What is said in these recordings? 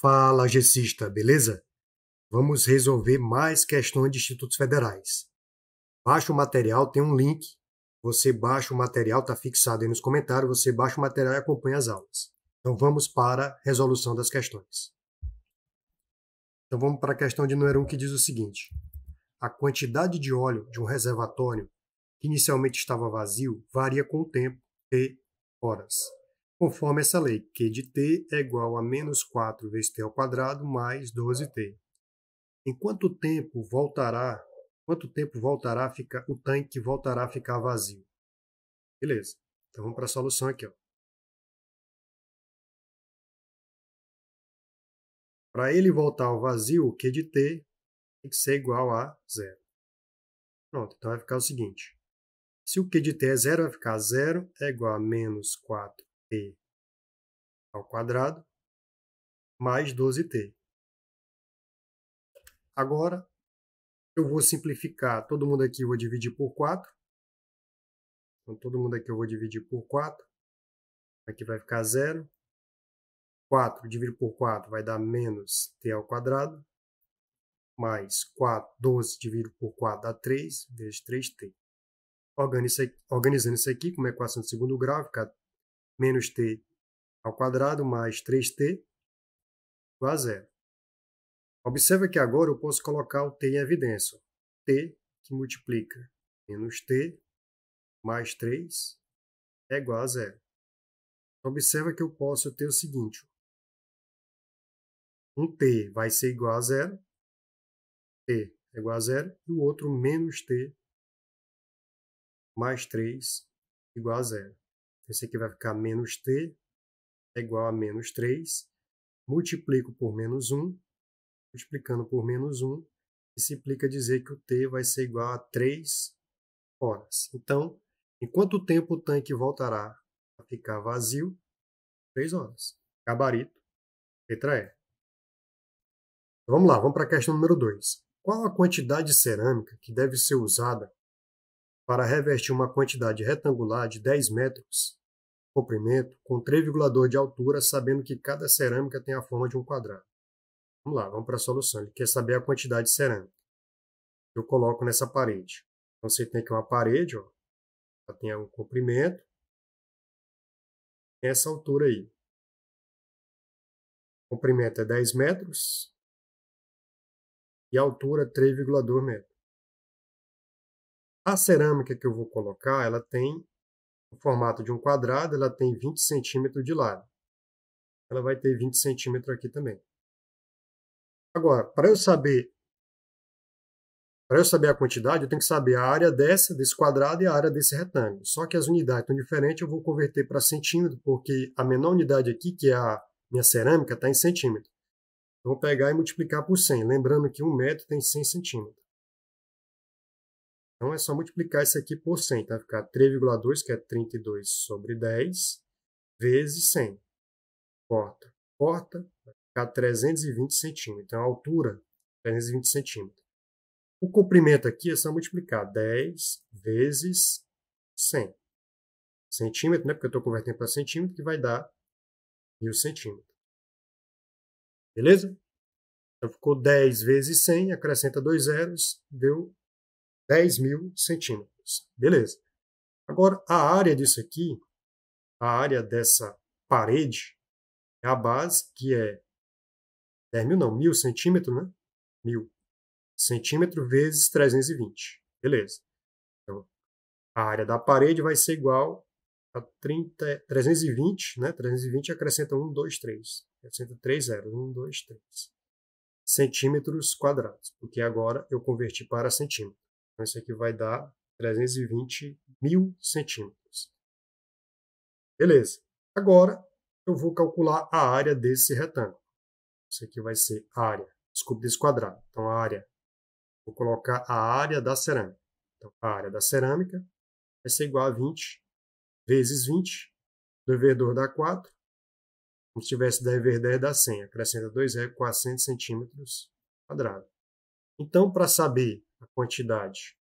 Fala, Gessista, beleza? Vamos resolver mais questões de institutos federais. Baixa o material, tem um link. Você baixa o material, está fixado aí nos comentários. Você baixa o material e acompanha as aulas. Então vamos para a resolução das questões. Então vamos para a questão de número 1 um, que diz o seguinte: A quantidade de óleo de um reservatório que inicialmente estava vazio varia com o tempo, T horas conforme essa lei, Q de t é igual a menos 4 vezes t ao quadrado mais 12t. Em quanto tempo voltará, quanto tempo voltará ficar, o tanque voltará a ficar vazio? Beleza. Então vamos para a solução aqui. Para ele voltar ao vazio, o Q de t tem que ser igual a zero. Pronto, então vai ficar o seguinte. Se o Q de t é zero, vai ficar zero é igual a menos 4 t ao quadrado mais 12t. Agora, eu vou simplificar, todo mundo aqui eu vou dividir por 4. Então, todo mundo aqui eu vou dividir por 4. Aqui vai ficar zero. 4 dividido por 4 vai dar menos t ao quadrado, mais 4, 12 dividido por 4 dá 3, vezes 3t. organizando isso aqui como equação de segundo grau, fica menos t ao quadrado mais 3t igual a zero. Observa que agora eu posso colocar o t em evidência. t que multiplica menos t mais 3 é igual a zero. Observa que eu posso ter o seguinte. Um t vai ser igual a zero, t é igual a zero, e o outro menos t mais 3 igual a zero. Esse aqui vai ficar menos t é igual a menos 3. Multiplico por menos 1. Multiplicando por menos 1, isso implica dizer que o t vai ser igual a 3 horas. Então, enquanto tempo o tanque voltará a ficar vazio? 3 horas. Gabarito, letra E. Vamos lá, vamos para a questão número 2. Qual a quantidade de cerâmica que deve ser usada para revestir uma quantidade retangular de 10 metros comprimento, com 3,2 de altura, sabendo que cada cerâmica tem a forma de um quadrado. Vamos lá, vamos para a solução. Ele quer saber a quantidade de cerâmica. Eu coloco nessa parede. Então você tem aqui uma parede, ó. Ela tem um comprimento. Essa altura aí. O comprimento é 10 metros. E a altura 3,2 metros. A cerâmica que eu vou colocar, ela tem o formato de um quadrado, ela tem 20 centímetros de lado. Ela vai ter 20 centímetros aqui também. Agora, para eu saber para eu saber a quantidade, eu tenho que saber a área dessa, desse quadrado e a área desse retângulo. Só que as unidades estão diferentes, eu vou converter para centímetro, porque a menor unidade aqui, que é a minha cerâmica, está em centímetro. Eu vou pegar e multiplicar por 100. Lembrando que um metro tem 100 centímetros. Então, é só multiplicar isso aqui por 100, tá? Vai ficar 3,2, que é 32 sobre 10, vezes 100. Corta, corta, vai ficar 320 centímetros. Então, a altura, 320 centímetros. O comprimento aqui é só multiplicar 10 vezes 100. Centímetro, né? Porque eu estou convertendo para centímetro, que vai dar 1000 centímetros. Beleza? Então, ficou 10 vezes 100, acrescenta dois zeros, deu 10 mil centímetros. Beleza. Agora, a área disso aqui, a área dessa parede, é a base, que é 10 mil, não, mil centímetros, né? Mil centímetros vezes 320. Beleza. Então, a área da parede vai ser igual a 30, 320, né? 320 acrescenta 1, 2, 3. Acrescenta 3 zeros. 1, 2, 3. Centímetros quadrados, porque agora eu converti para centímetro. Então, isso aqui vai dar 320 mil centímetros. Beleza. Agora, eu vou calcular a área desse retângulo. Isso aqui vai ser a área, desculpa, desse quadrado. Então, a área, vou colocar a área da cerâmica. Então, a área da cerâmica vai ser igual a 20 vezes 20, do devedor dá 4. Como se tivesse 10 vezes 10 dá 100, acrescenta 2 é 400 centímetros quadrados. Então, para saber a quantidade.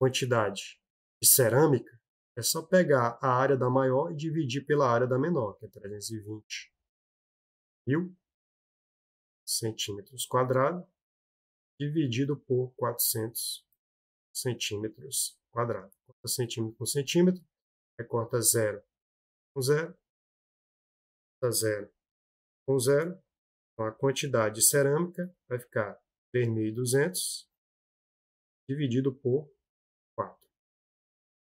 Quantidade de cerâmica é só pegar a área da maior e dividir pela área da menor, que é 320 mil centímetros quadrados, dividido por 400 centímetros quadrados. Corta centímetro por centímetro, é corta zero com zero, corta zero com zero. Então, a quantidade de cerâmica vai ficar 3.200 dividido por 4.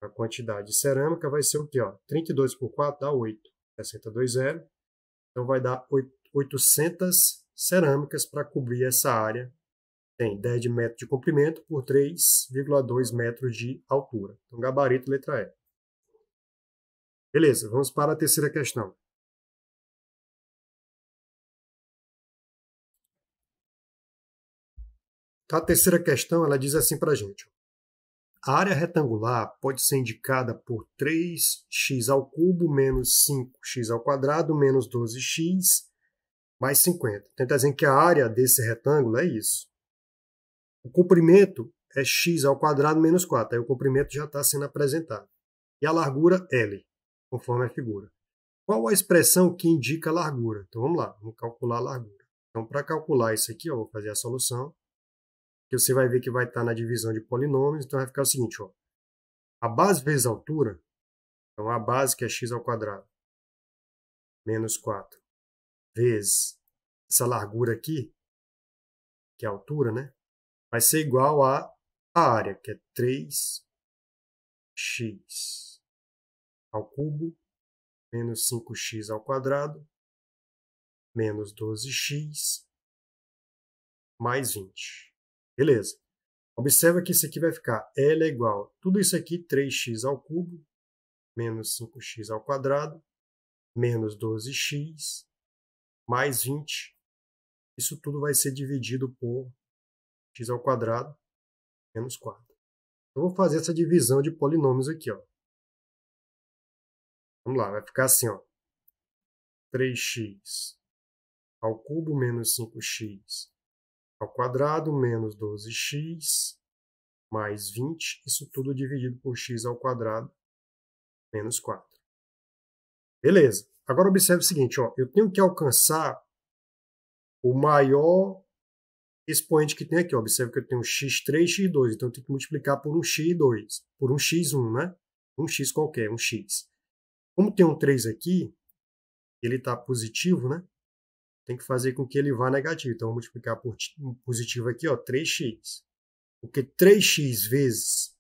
A quantidade de cerâmica vai ser o quê? Ó? 32 por 4 dá 8. 62 zero. Então vai dar 800 cerâmicas para cobrir essa área. Tem 10 metros de comprimento por 3,2 metros de altura. Então gabarito, letra E. Beleza, vamos para a terceira questão. Tá, a terceira questão ela diz assim para a gente: a área retangular pode ser indicada por 3x ao cubo menos 5x ao quadrado menos 12x mais 50. Tenta dizer que a área desse retângulo é isso. O comprimento é x ao quadrado menos 4. Aí o comprimento já está sendo apresentado. E a largura, L, conforme a figura. Qual a expressão que indica a largura? Então vamos lá, vamos calcular a largura. Então, para calcular isso aqui, eu vou fazer a solução que você vai ver que vai estar tá na divisão de polinômios, então vai ficar o seguinte, ó, a base vezes a altura, então a base que é x ao quadrado, menos 4, vezes essa largura aqui, que é a altura, né? Vai ser igual a a área, que é 3x ao cubo, menos 5x ao quadrado, menos 12x, mais 20. Beleza. Observa que isso aqui vai ficar L é igual, tudo isso aqui, 3x ao cubo, menos 5x ao quadrado, menos 12x, mais 20. Isso tudo vai ser dividido por x ao quadrado, menos 4. Eu vou fazer essa divisão de polinômios aqui. Ó. Vamos lá, vai ficar assim. Ó. 3x ao cubo menos 5x ao quadrado menos 12x mais 20, isso tudo dividido por x ao quadrado menos 4. Beleza. Agora observe o seguinte, ó, eu tenho que alcançar o maior expoente que tem aqui. Ó, observe que eu tenho x3, x2, então eu tenho que multiplicar por um x2, por um x1, né? Um x qualquer, um x. Como tem um 3 aqui, ele está positivo, né? tem que fazer com que ele vá negativo. Então, vamos multiplicar por positivo aqui, ó, 3x. Porque 3x vezes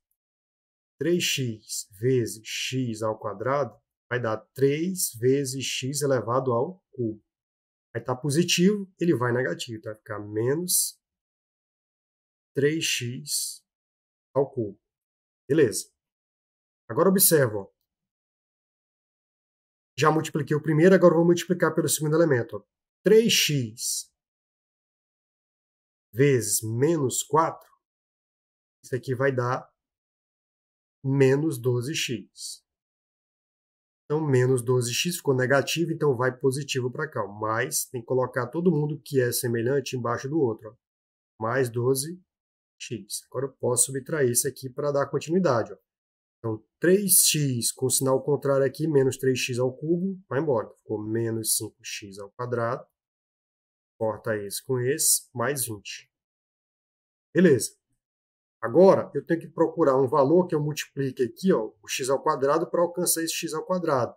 3x vezes x ao quadrado vai dar 3 vezes x elevado ao cubo. Aí está positivo, ele vai negativo. Então vai ficar menos 3x ao cubo. Beleza. Agora observa. Ó. Já multipliquei o primeiro, agora vou multiplicar pelo segundo elemento. 3x vezes menos 4, isso aqui vai dar menos 12x. Então, menos 12x ficou negativo, então vai positivo para cá. Mais, tem que colocar todo mundo que é semelhante embaixo do outro. Ó. Mais 12x. Agora eu posso subtrair isso aqui para dar continuidade. Ó. Então, 3x com sinal contrário aqui, menos 3x ao cubo, vai embora. Ficou menos 5x ao quadrado. Corta esse com esse, mais 20. Beleza. Agora, eu tenho que procurar um valor que eu multiplique aqui, ó, o x ao quadrado, para alcançar esse x ao quadrado.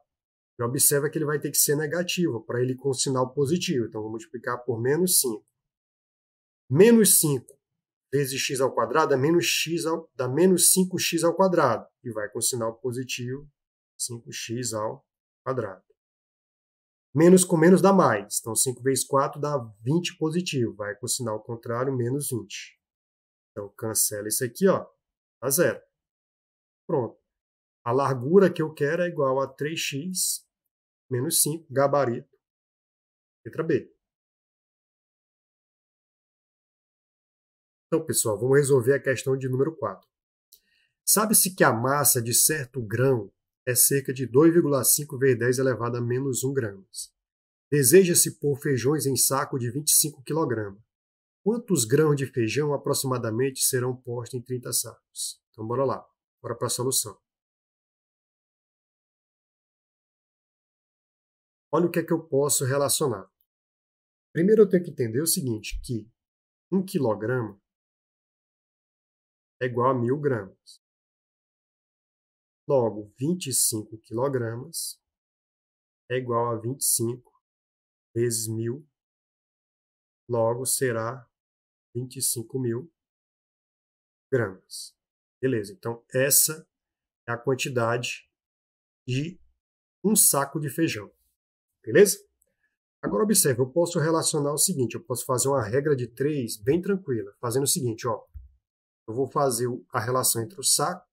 E observa que ele vai ter que ser negativo, para ele com sinal positivo. Então, vou multiplicar por menos 5. Menos 5 vezes x ao quadrado dá menos x ao, dá menos 5x ao quadrado, e vai com sinal positivo, 5x ao quadrado. Menos com menos dá mais, então 5 vezes 4 dá 20 positivo, vai com sinal contrário, menos 20. Então cancela isso aqui, ó, dá zero. Pronto. A largura que eu quero é igual a 3x menos 5, gabarito, letra B. Então, pessoal, vamos resolver a questão de número 4. Sabe-se que a massa de certo grão é cerca de 2,5 vezes 10 elevado a menos 1 gramas. Deseja-se pôr feijões em saco de 25 kg. Quantos grãos de feijão aproximadamente serão postos em 30 sacos? Então, bora lá. Bora para a solução. Olha o que é que eu posso relacionar. Primeiro, eu tenho que entender o seguinte, que 1 quilograma é igual a 1.000 gramas. Logo, 25 quilogramas é igual a 25 vezes 1.000. Logo, será 25 mil gramas. Beleza, então essa é a quantidade de um saco de feijão. Beleza? Agora observe, eu posso relacionar o seguinte, eu posso fazer uma regra de três bem tranquila, fazendo o seguinte, ó. Eu vou fazer a relação entre o saco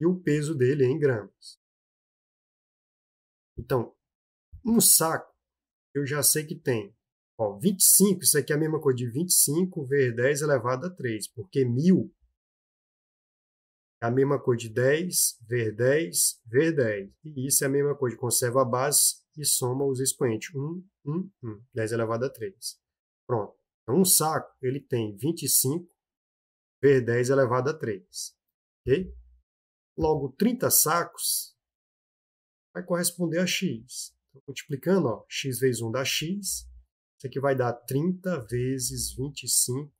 e o peso dele em gramas. Então, um saco, eu já sei que tem ó, 25, isso aqui é a mesma coisa de 25 vezes 10 elevado a 3, porque 1000 é a mesma coisa de 10 vezes 10 vezes 10. E isso é a mesma coisa, conserva a base e soma os expoentes. 1, 1, 1, 10 elevado a 3. Pronto. Então, um saco, ele tem 25 ver 10 elevado é a 3. Okay? Logo, 30 sacos vai corresponder a x. Então, multiplicando, ó, x vezes 1 dá x. Isso aqui vai dar 30 vezes 25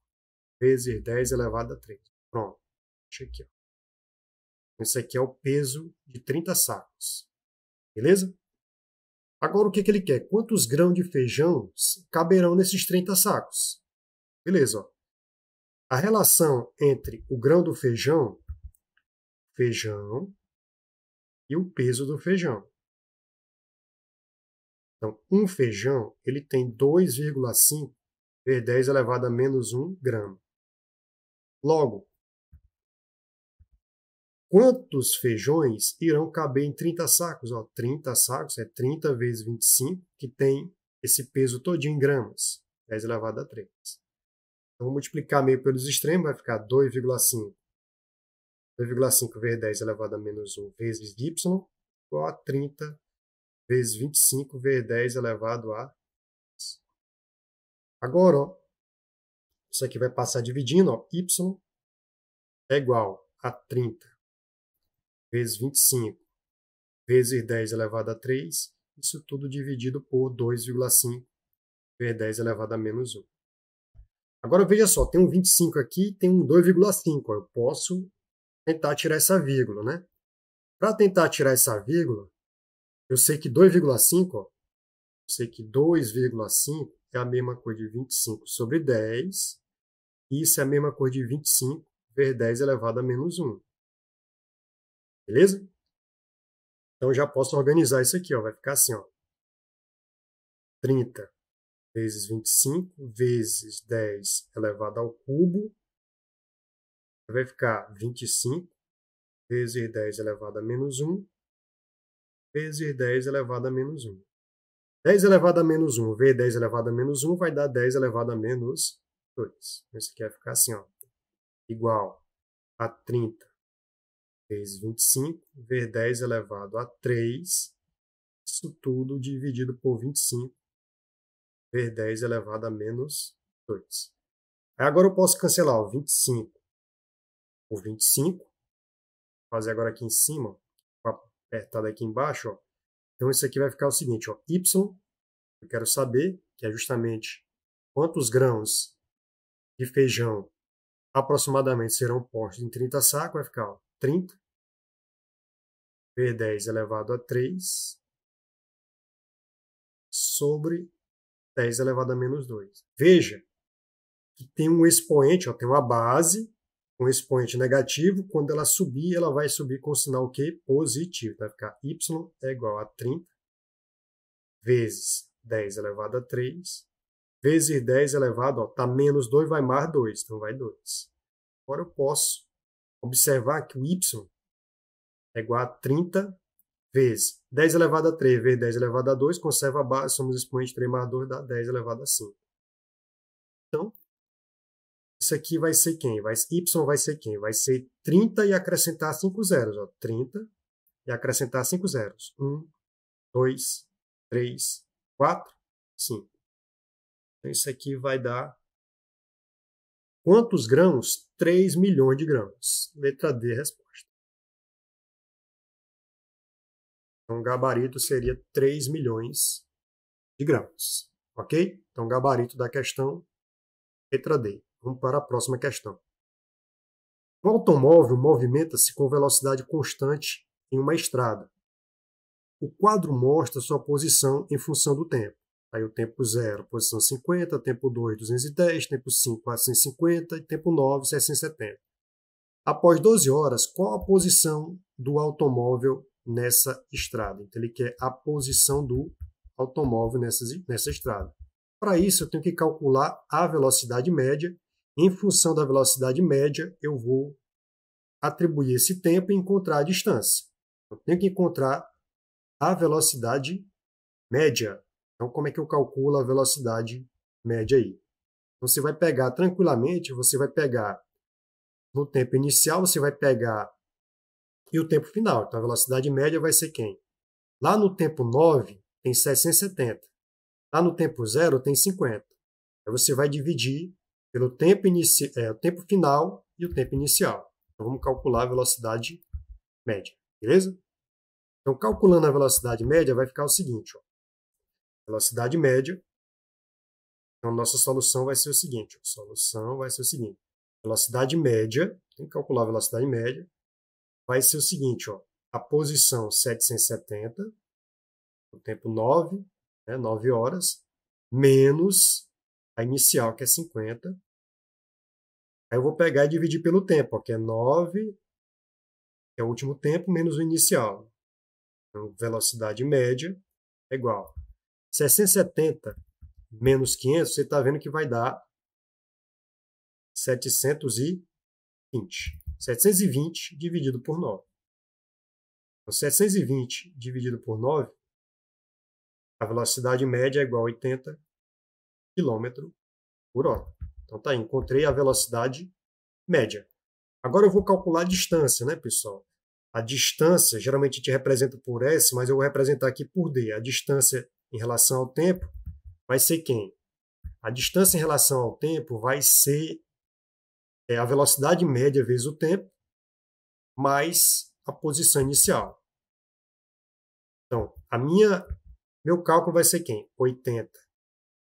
vezes 10 elevado é a 3. Pronto. Deixa aqui. Ó. Esse aqui é o peso de 30 sacos. Beleza? Agora, o que, que ele quer? Quantos grãos de feijão caberão nesses 30 sacos? Beleza, ó. A relação entre o grão do feijão, feijão, e o peso do feijão. Então, um feijão ele tem 2,5 vezes 10 elevado a menos 1 grama. Logo, quantos feijões irão caber em 30 sacos? Ó, 30 sacos é 30 vezes 25, que tem esse peso todinho em gramas, 10 elevado a 3. Então, multiplicar meio pelos extremos vai ficar 2,5. 2,5 vezes 10 elevado a menos 1 vezes y igual a 30 vezes 25 vezes 10 elevado a. Agora, ó, isso aqui vai passar dividindo, ó, y é igual a 30 vezes 25 vezes 10 elevado a 3, isso tudo dividido por 2,5 vezes 10 elevado a menos 1. Agora veja só, tem um 25 aqui, tem um 2,5. Eu posso tentar tirar essa vírgula, né? Para tentar tirar essa vírgula, eu sei que 2,5, eu sei que 2,5 é a mesma coisa de 25 sobre 10, e isso é a mesma coisa de 25 vezes 10 elevado a menos 1. Beleza? Então já posso organizar isso aqui, ó, vai ficar assim, ó. 30 vezes 25 vezes 10 elevado ao cubo, vai ficar 25 vezes 10 elevado a menos 1, vezes 10 elevado a menos 1. 10 elevado a menos 1, vezes 10 elevado a menos 1 vai dar 10 elevado a menos 2. Então, isso aqui vai ficar assim, ó, igual a 30 vezes 25, vezes 10 elevado a 3, isso tudo dividido por 25, ver 10 elevado a menos 2. Aí agora eu posso cancelar o 25 por 25. Fazer agora aqui em cima, apertar aqui embaixo. Ó. Então isso aqui vai ficar o seguinte, ó, y, eu quero saber, que é justamente quantos grãos de feijão aproximadamente serão postos em 30 sacos, vai ficar ó, 30 por 10 elevado a 3 sobre 10 elevado a menos 2. Veja que tem um expoente, ó, tem uma base com um expoente negativo. Quando ela subir, ela vai subir com o sinal Q positivo. Vai ficar y é igual a 30 vezes 10 elevado a 3, vezes 10 elevado, ó, tá menos 2, vai mais 2, então vai 2. Agora eu posso observar que o y é igual a 30 vezes 10 elevado a 3 vezes 10 elevado a 2, conserva a base, somos expoente 3 mais 2 dá 10 elevado a 5. Então, isso aqui vai ser quem? Vai, y vai ser quem? Vai ser 30 e acrescentar 5 zeros. Ó. 30 e acrescentar 5 zeros. 1, 2, 3, 4, 5. Então, isso aqui vai dar quantos grãos? 3 milhões de gramas. Letra D, resposta. Então, gabarito seria 3 milhões de gramas. Ok? Então, gabarito da questão, letra D. Vamos para a próxima questão. O automóvel movimenta-se com velocidade constante em uma estrada. O quadro mostra sua posição em função do tempo. Aí o tempo 0, posição 50, tempo 2, 210, tempo 5, 450 e tempo 9, 670. Após 12 horas, qual a posição do automóvel nessa estrada. Então, ele quer a posição do automóvel nessa, nessa estrada. Para isso, eu tenho que calcular a velocidade média. Em função da velocidade média, eu vou atribuir esse tempo e encontrar a distância. Eu tenho que encontrar a velocidade média. Então, como é que eu calculo a velocidade média aí? Então, você vai pegar tranquilamente, você vai pegar no tempo inicial, você vai pegar e o tempo final. Então a velocidade média vai ser quem? Lá no tempo 9 tem 770. Lá no tempo 0 tem 50. Aí você vai dividir pelo tempo, inici... É, o tempo final e o tempo inicial. Então vamos calcular a velocidade média, beleza? Então calculando a velocidade média vai ficar o seguinte, ó. velocidade média, então nossa solução vai ser o seguinte, ó. solução vai ser o seguinte, velocidade média, tem que calcular a velocidade média, vai ser o seguinte, ó, a posição 770, o tempo 9, né, 9 horas, menos a inicial, que é 50. Aí eu vou pegar e dividir pelo tempo, ó, que é 9, que é o último tempo, menos o inicial. Então, velocidade média é igual. 770 menos 500, você está vendo que vai dar 720. 720 dividido por 9. Então, 720 dividido por 9, a velocidade média é igual a 80 km por hora. Então tá aí, encontrei a velocidade média. Agora eu vou calcular a distância, né, pessoal? A distância geralmente a gente representa por S, mas eu vou representar aqui por D. A distância em relação ao tempo vai ser quem? A distância em relação ao tempo vai ser é a velocidade média vezes o tempo, mais a posição inicial. Então, a minha, meu cálculo vai ser quem? 80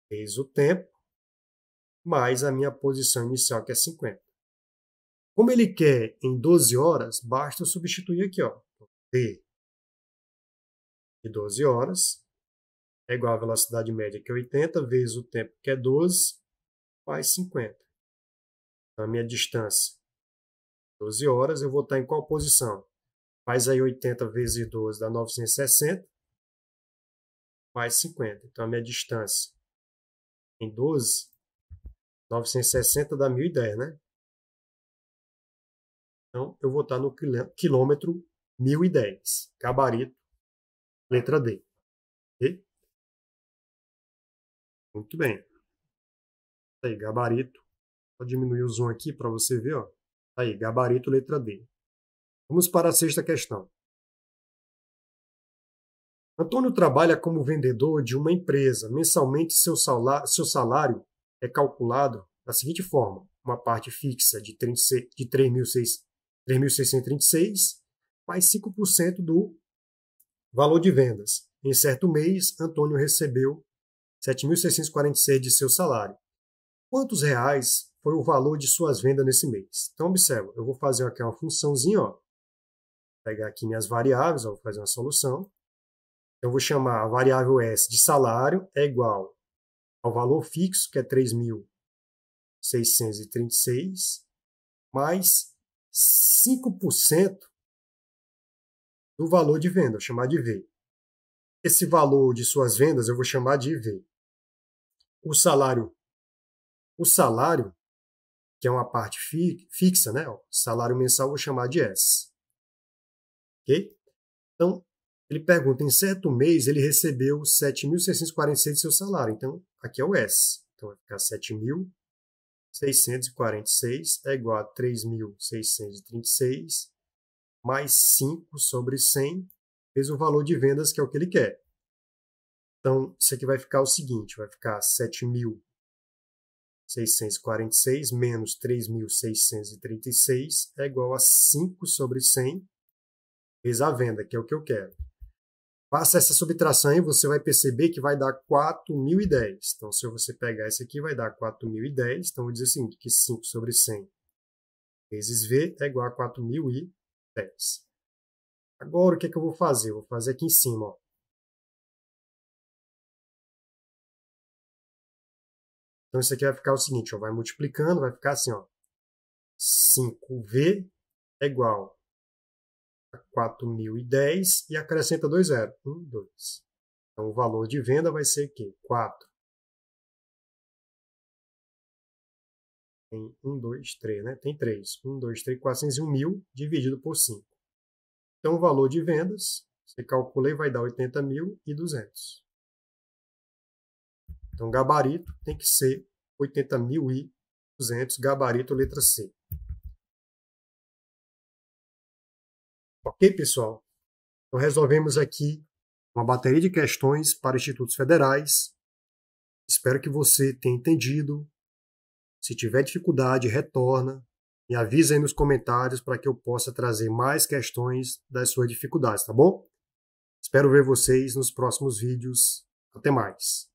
vezes o tempo, mais a minha posição inicial, que é 50. Como ele quer em 12 horas, basta eu substituir aqui, ó. T de 12 horas é igual à velocidade média, que é 80, vezes o tempo, que é 12, mais 50. Então, a minha distância, 12 horas, eu vou estar em qual posição? Faz aí 80 vezes 12 dá 960, mais 50. Então, a minha distância em 12, 960 dá 1010, né? Então, eu vou estar no quilômetro 1010, gabarito, letra D. Okay? Muito bem. Aí, gabarito, Vou diminuir o zoom aqui para você ver, ó. Tá aí, gabarito letra D. Vamos para a sexta questão. Antônio trabalha como vendedor de uma empresa. Mensalmente, seu salário é calculado da seguinte forma: uma parte fixa de 3.636, mais 5% do valor de vendas. Em certo mês, Antônio recebeu 7.646 de seu salário. Quantos reais foi o valor de suas vendas nesse mês. Então, observa, eu vou fazer aqui uma funçãozinha, ó. pegar aqui minhas variáveis, ó, vou fazer uma solução. Então, eu vou chamar a variável S de salário é igual ao valor fixo, que é 3.636, mais 5% do valor de venda, vou chamar de V. Esse valor de suas vendas eu vou chamar de V. O salário o salário que é uma parte fi fixa, né? O salário mensal, vou chamar de S. Ok? Então, ele pergunta, em certo mês ele recebeu 7.646 de seu salário. Então, aqui é o S. Então, vai ficar 7.646 é igual a 3.636 mais 5 sobre 100 fez o valor de vendas, que é o que ele quer. Então, isso aqui vai ficar o seguinte, vai ficar 7.000 646 menos 3.636 é igual a 5 sobre 100 vezes a venda, que é o que eu quero. Faça essa subtração aí, você vai perceber que vai dar 4.010. Então, se você pegar esse aqui, vai dar 4.010. Então, eu vou dizer o seguinte, que 5 sobre 100 vezes V é igual a 4.010. Agora, o que, é que eu vou fazer? Eu vou fazer aqui em cima. Ó. Então isso aqui vai ficar o seguinte, ó, vai multiplicando, vai ficar assim, ó, 5V é igual a 4.010 e acrescenta dois zeros, 1, 2. Então o valor de venda vai ser o quê? 4 tem 1, 2, 3, né? Tem 3. 1, 2, 3, 401 mil dividido por 5. Então, o valor de vendas, você calculei, vai dar 80.200. Então, gabarito tem que ser 80.200, gabarito letra C. Ok, pessoal? Então, resolvemos aqui uma bateria de questões para institutos federais. Espero que você tenha entendido. Se tiver dificuldade, retorna. Me avisa aí nos comentários para que eu possa trazer mais questões das suas dificuldades, tá bom? Espero ver vocês nos próximos vídeos. Até mais!